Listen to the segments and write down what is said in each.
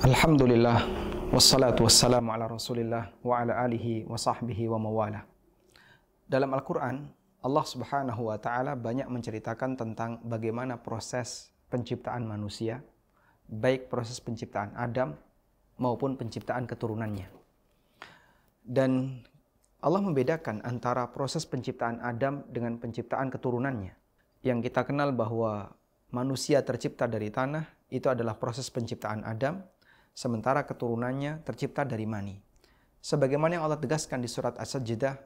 Alhamdulillah wassalatu wassalamu ala Rasulillah wa ala alihi wa sahbihi wa mawala. Dalam Al-Qur'an, Allah Subhanahu wa taala banyak menceritakan tentang bagaimana proses penciptaan manusia, baik proses penciptaan Adam maupun penciptaan keturunannya. Dan Allah membedakan antara proses penciptaan Adam dengan penciptaan keturunannya. Yang kita kenal bahwa manusia tercipta dari tanah itu adalah proses penciptaan Adam sementara keturunannya tercipta dari mani. Sebagaimana yang Allah tegaskan di surat As-Sajdah,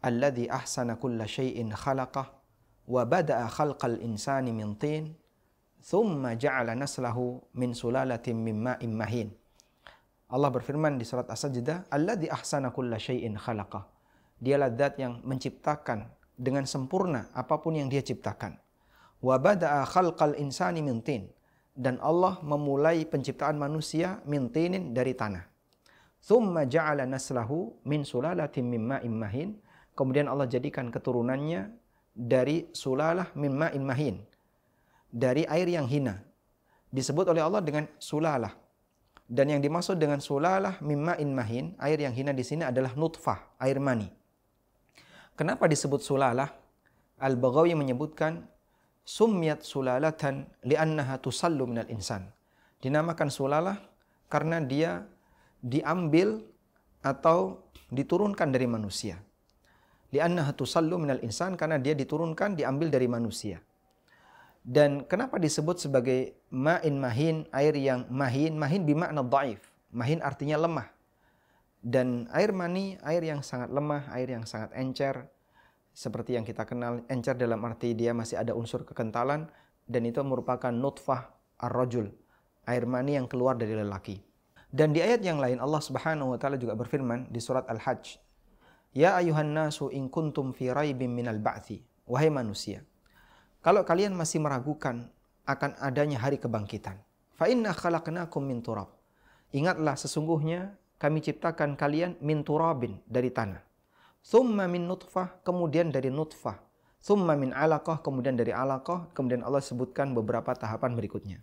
"Alladzi ahsana kulla syai'in khalaqah wa bada'a khalqal insani min tin, thumma ja'ala naslahu min sulalatin min ma'in mahin." Allah berfirman di surat As-Sajdah, "Alladzi ahsana kulla syai'in khalaqah." Dialah zat yang menciptakan dengan sempurna apapun yang dia ciptakan. Wa bada'a khalqal insani min tin dan Allah memulai penciptaan manusia min dari tanah. Thumma ja'ala naslahu min sulalatin mimma immahin. Kemudian Allah jadikan keturunannya dari sulalah mimma immahin. Dari air yang hina. Disebut oleh Allah dengan sulalah. Dan yang dimaksud dengan sulalah mimma immahin, air yang hina di sini adalah nutfah, air mani. Kenapa disebut sulalah? Al-Baghawi menyebutkan summiyat sulalatan li'annaha tusallu minal insan. Dinamakan sulalah karena dia diambil atau diturunkan dari manusia. Li'annaha tusallu minal insan karena dia diturunkan diambil dari manusia. Dan kenapa disebut sebagai ma'in mahin, air yang mahin, mahin bimakna dhaif. Mahin artinya lemah. Dan air mani, air yang sangat lemah, air yang sangat encer, seperti yang kita kenal encer dalam arti dia masih ada unsur kekentalan dan itu merupakan nutfah ar-rajul air mani yang keluar dari lelaki dan di ayat yang lain Allah Subhanahu wa taala juga berfirman di surat Al-Hajj Ya ayuhan nasu in kuntum fi raibim minal ba'thi wahai manusia kalau kalian masih meragukan akan adanya hari kebangkitan fa inna khalaqnakum min turab ingatlah sesungguhnya kami ciptakan kalian min turabin dari tanah Summa min nutfah, kemudian dari nutfah. Summa min alaqah, kemudian dari alaqah. Kemudian Allah sebutkan beberapa tahapan berikutnya.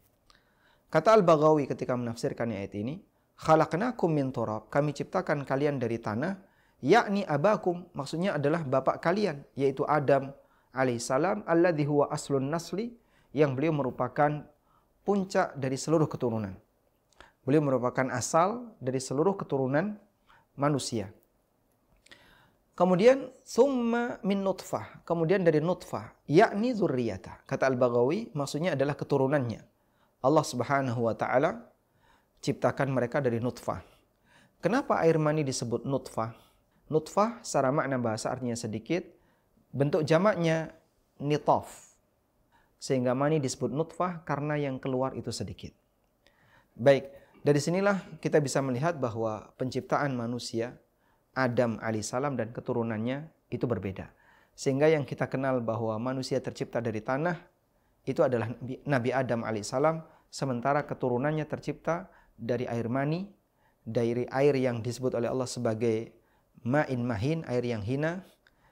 Kata Al-Baghawi ketika menafsirkan ayat ini, Khalaqnakum min turab, kami ciptakan kalian dari tanah, yakni abakum, maksudnya adalah bapak kalian, yaitu Adam alaihissalam, alladhi huwa aslun nasli, yang beliau merupakan puncak dari seluruh keturunan. Beliau merupakan asal dari seluruh keturunan manusia. Kemudian summa min nutfah, kemudian dari nutfah, yakni zurriyata. Kata Al-Baghawi maksudnya adalah keturunannya. Allah Subhanahu wa taala ciptakan mereka dari nutfah. Kenapa air mani disebut nutfah? Nutfah secara makna bahasa artinya sedikit, bentuk jamaknya nitof Sehingga mani disebut nutfah karena yang keluar itu sedikit. Baik, dari sinilah kita bisa melihat bahwa penciptaan manusia Adam alaihissalam dan keturunannya itu berbeda. Sehingga yang kita kenal bahwa manusia tercipta dari tanah itu adalah Nabi Adam alaihissalam, sementara keturunannya tercipta dari air mani, dari air yang disebut oleh Allah sebagai ma'in mahin, air yang hina,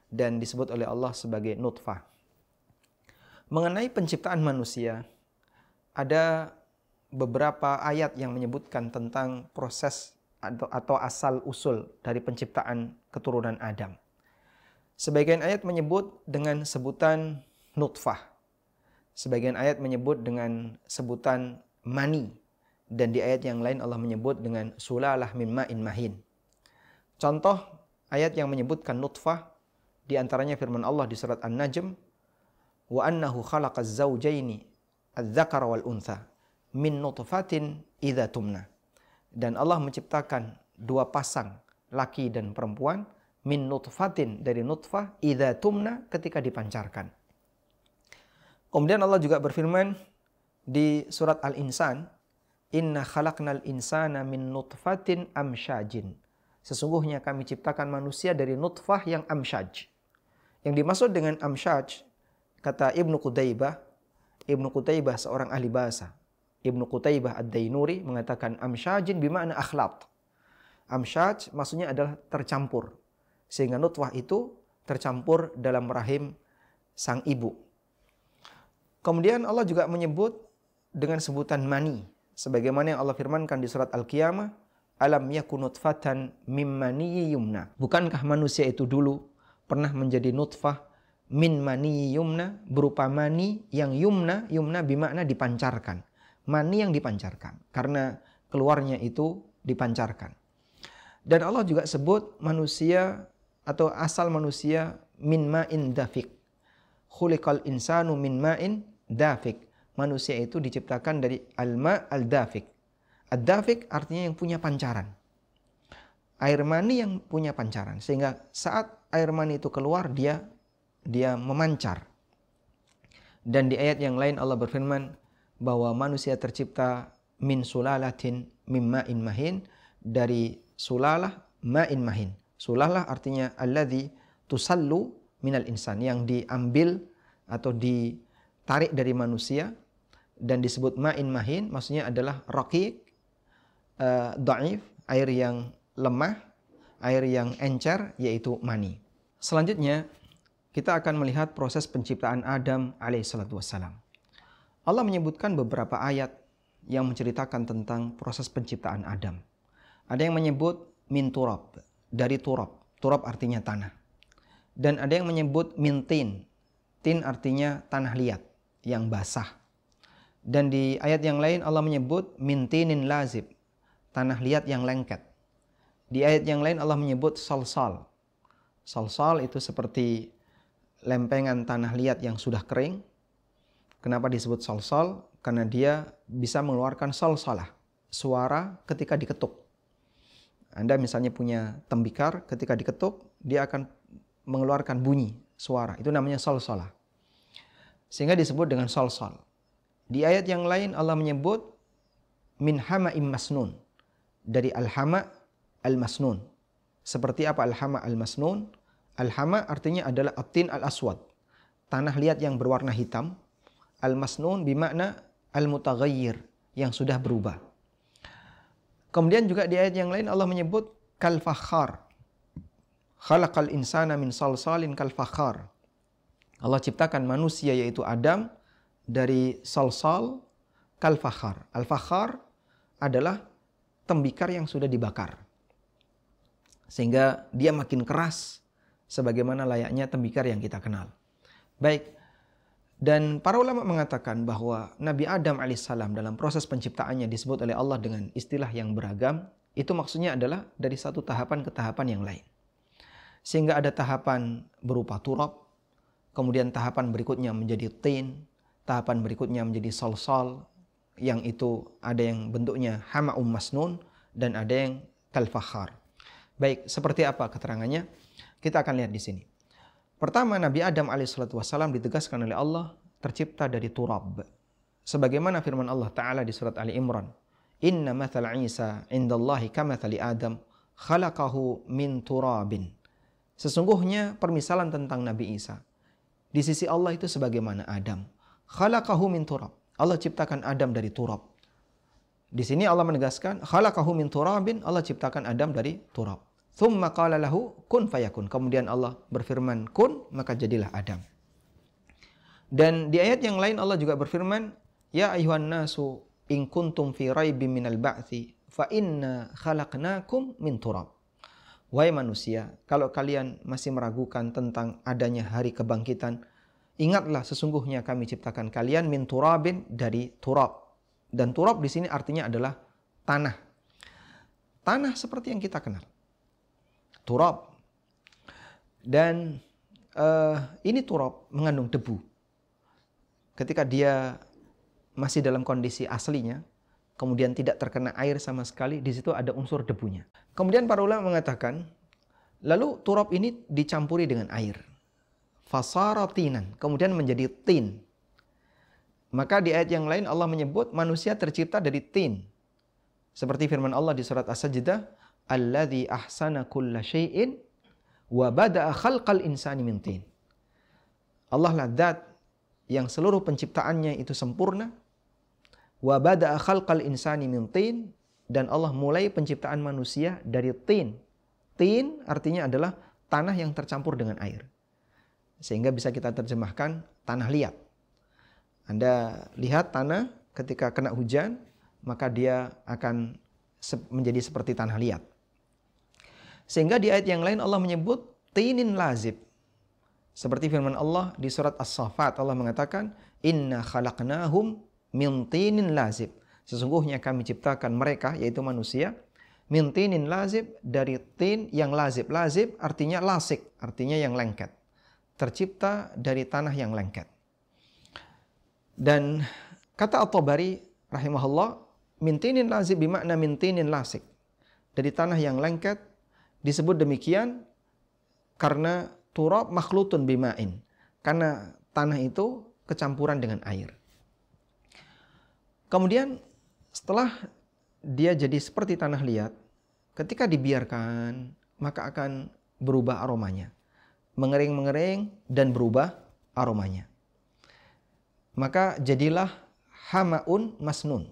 dan disebut oleh Allah sebagai nutfah. Mengenai penciptaan manusia, ada beberapa ayat yang menyebutkan tentang proses atau, atau asal usul dari penciptaan keturunan Adam. Sebagian ayat menyebut dengan sebutan nutfah. Sebagian ayat menyebut dengan sebutan mani. Dan di ayat yang lain Allah menyebut dengan sulalah min ma'in mahin. Contoh ayat yang menyebutkan nutfah di antaranya firman Allah di surat An-Najm wa annahu khalaqaz zawjaini adz-dzakara wal untha min nutfatin idza tumna. Dan Allah menciptakan dua pasang laki dan perempuan min nutfatin dari nutfah idza tumna ketika dipancarkan. Kemudian Allah juga berfirman di surat Al-Insan, "Inna khalaqnal insana min nutfatin amsyajin." Sesungguhnya kami ciptakan manusia dari nutfah yang amsyaj. Yang dimaksud dengan amsyaj kata Ibnu Qudaibah, Ibnu Qudaibah seorang ahli bahasa. Ibnu Qutaibah Ad-Dainuri mengatakan amsyajin bimana akhlat. Amsyaj maksudnya adalah tercampur. Sehingga nutfah itu tercampur dalam rahim sang ibu. Kemudian Allah juga menyebut dengan sebutan mani. Sebagaimana yang Allah firmankan di surat Al-Qiyamah, Alam yakunut fatan mimmani yumna. Bukankah manusia itu dulu pernah menjadi nutfah min mani yumna berupa mani yang yumna, yumna bermakna dipancarkan mani yang dipancarkan karena keluarnya itu dipancarkan. Dan Allah juga sebut manusia atau asal manusia min ma'in dafik. Khuliqal insanu min ma'in dafik. Manusia itu diciptakan dari alma al-dafik. Ad-dafik artinya yang punya pancaran. Air mani yang punya pancaran sehingga saat air mani itu keluar dia dia memancar. Dan di ayat yang lain Allah berfirman, bahwa manusia tercipta min sulalatin mimma in mahin dari sulalah ma'in mahin. Sulalah artinya alladhi tusallu minal insan yang diambil atau ditarik dari manusia dan disebut ma ma'in mahin maksudnya adalah rakik uh, eh, daif air yang lemah air yang encer yaitu mani. Selanjutnya kita akan melihat proses penciptaan Adam alaihissalatu wassalam. Allah menyebutkan beberapa ayat yang menceritakan tentang proses penciptaan Adam. Ada yang menyebut min turab, dari turab. Turab artinya tanah. Dan ada yang menyebut min tin. Tin artinya tanah liat yang basah. Dan di ayat yang lain Allah menyebut min tinin lazib, tanah liat yang lengket. Di ayat yang lain Allah menyebut salsal. Salsal itu seperti lempengan tanah liat yang sudah kering Kenapa disebut sol-sol Karena dia bisa mengeluarkan sol-solah suara ketika diketuk. Anda misalnya punya tembikar, ketika diketuk dia akan mengeluarkan bunyi suara. Itu namanya sol-solah Sehingga disebut dengan sol-sol. Di ayat yang lain Allah menyebut min hama'im masnun. Dari al-hama al-masnun. Seperti apa al-hama al-masnun? Al-hama artinya adalah atin al-aswad. Tanah liat yang berwarna hitam, Al-masnun bimakna al-mutaghayyir yang sudah berubah. Kemudian juga di ayat yang lain Allah menyebut kalfakhar. Khalaqal insana min salsalin kalfakhar. Allah ciptakan manusia yaitu Adam dari salsal kalfakhar. Al fakhar adalah tembikar yang sudah dibakar. Sehingga dia makin keras sebagaimana layaknya tembikar yang kita kenal. Baik, dan para ulama mengatakan bahwa Nabi Adam alaihissalam dalam proses penciptaannya disebut oleh Allah dengan istilah yang beragam. Itu maksudnya adalah dari satu tahapan ke tahapan yang lain. Sehingga ada tahapan berupa turab, kemudian tahapan berikutnya menjadi tin, tahapan berikutnya menjadi sol-sol yang itu ada yang bentuknya hama um masnun dan ada yang kalfahar. Baik, seperti apa keterangannya? Kita akan lihat di sini. Pertama Nabi Adam alaihissalatu wassalam ditegaskan oleh Allah tercipta dari turab. Sebagaimana firman Allah Ta'ala di surat Ali Imran. Inna mathal Isa indallahi kamathali Adam khalaqahu min turabin. Sesungguhnya permisalan tentang Nabi Isa. Di sisi Allah itu sebagaimana Adam. Khalaqahu min turab. Allah ciptakan Adam dari turab. Di sini Allah menegaskan khalaqahu min turabin, Allah ciptakan Adam dari turab. Thumma qala lahu kun fayakun. Kemudian Allah berfirman kun maka jadilah Adam. Dan di ayat yang lain Allah juga berfirman, "Ya ayuhan nasu in kuntum fi raibin minal ba'thi fa inna khalaqnakum min turab." Wahai manusia, kalau kalian masih meragukan tentang adanya hari kebangkitan, ingatlah sesungguhnya kami ciptakan kalian min turabin dari turab. Dan turab di sini artinya adalah tanah. Tanah seperti yang kita kenal turab. Dan uh, ini turab mengandung debu. Ketika dia masih dalam kondisi aslinya, kemudian tidak terkena air sama sekali, di situ ada unsur debunya. Kemudian para ulama mengatakan, lalu turab ini dicampuri dengan air. Fasaratinan, kemudian menjadi tin. Maka di ayat yang lain Allah menyebut manusia tercipta dari tin. Seperti firman Allah di surat As-Sajdah, alladhi ahsana kulla syai'in wa bada'a khalqal insani min tin. Allah lah dat yang seluruh penciptaannya itu sempurna wa bada'a khalqal insani min dan Allah mulai penciptaan manusia dari tin. Tin artinya adalah tanah yang tercampur dengan air. Sehingga bisa kita terjemahkan tanah liat. Anda lihat tanah ketika kena hujan, maka dia akan menjadi seperti tanah liat. Sehingga di ayat yang lain Allah menyebut tinin lazib. Seperti firman Allah di surat As-Saffat Allah mengatakan, "Inna khalaqnahum min tinin lazib." Sesungguhnya kami ciptakan mereka yaitu manusia min tinin lazib dari tin yang lazib. Lazib artinya lasik, artinya yang lengket. Tercipta dari tanah yang lengket. Dan kata At-Tabari rahimahullah, min tinin lazib bimakna min tinin lasik. Dari tanah yang lengket disebut demikian karena turab makhlutun bimain. Karena tanah itu kecampuran dengan air. Kemudian setelah dia jadi seperti tanah liat, ketika dibiarkan maka akan berubah aromanya. Mengering-mengering dan berubah aromanya. Maka jadilah hamaun masnun.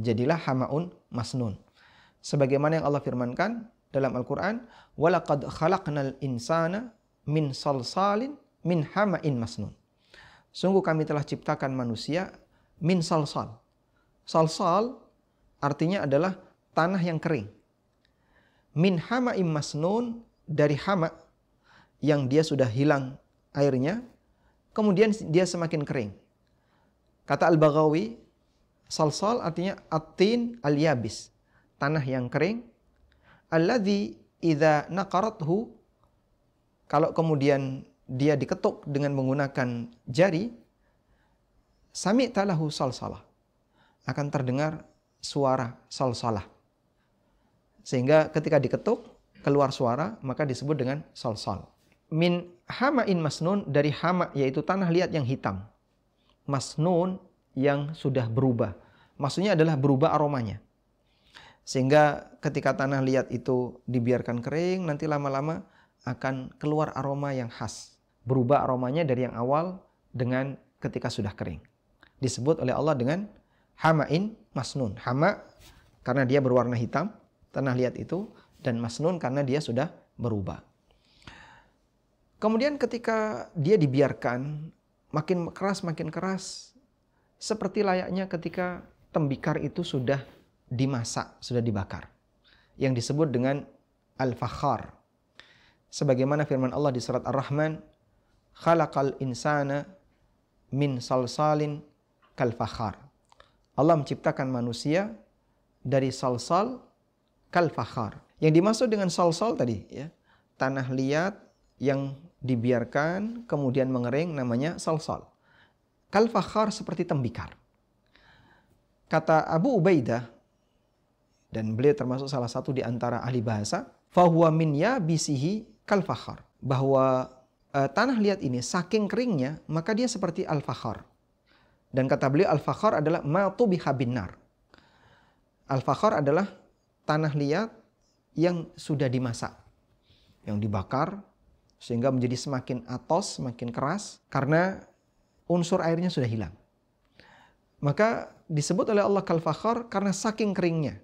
Jadilah hamaun masnun. Sebagaimana yang Allah firmankan, dalam Al-Quran, walaqad khalaqnal insana min salsalin min hama'in masnun. Sungguh kami telah ciptakan manusia min salsal. Salsal artinya adalah tanah yang kering. Min hamain masnun dari hama yang dia sudah hilang airnya, kemudian dia semakin kering. Kata Al-Baghawi, salsal artinya atin al-yabis, tanah yang kering alladhi idha naqarathu kalau kemudian dia diketuk dengan menggunakan jari sami talahu salsalah akan terdengar suara salsalah sehingga ketika diketuk keluar suara maka disebut dengan salsal min hamain masnun dari hama yaitu tanah liat yang hitam masnun yang sudah berubah maksudnya adalah berubah aromanya sehingga ketika tanah liat itu dibiarkan kering, nanti lama-lama akan keluar aroma yang khas. Berubah aromanya dari yang awal dengan ketika sudah kering. Disebut oleh Allah dengan hamain masnun. Hama karena dia berwarna hitam, tanah liat itu, dan masnun karena dia sudah berubah. Kemudian ketika dia dibiarkan, makin keras, makin keras, seperti layaknya ketika tembikar itu sudah dimasak, sudah dibakar. Yang disebut dengan al-fakhar. Sebagaimana firman Allah di surat Ar-Rahman, khalaqal insana min salsalin kal fakhar. Allah menciptakan manusia dari salsal kal fakhar. Yang dimaksud dengan salsal tadi ya, tanah liat yang dibiarkan kemudian mengering namanya salsal. Kal fakhar seperti tembikar. Kata Abu Ubaidah dan beliau termasuk salah satu di antara ahli bahasa fahuwa min bisihi kal bahwa uh, tanah liat ini saking keringnya maka dia seperti al fakhar dan kata beliau al fakhar adalah matu bihabinar al fakhar adalah tanah liat yang sudah dimasak yang dibakar sehingga menjadi semakin atos semakin keras karena unsur airnya sudah hilang maka disebut oleh Allah kal fakhar karena saking keringnya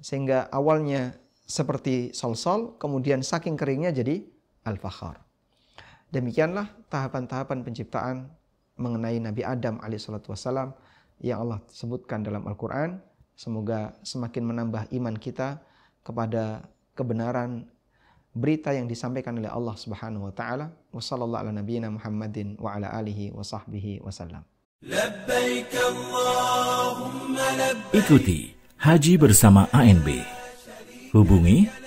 sehingga awalnya seperti sol -sol, kemudian saking keringnya jadi al-fakhar. Demikianlah tahapan-tahapan penciptaan mengenai Nabi Adam alaihissalatu yang Allah sebutkan dalam Al-Quran. Semoga semakin menambah iman kita kepada kebenaran berita yang disampaikan oleh Allah Subhanahu wa taala. Wassallallahu ala nabiyyina Muhammadin wa ala alihi wa sahbihi wasallam. Ikuti Haji bersama ANB. Hubungi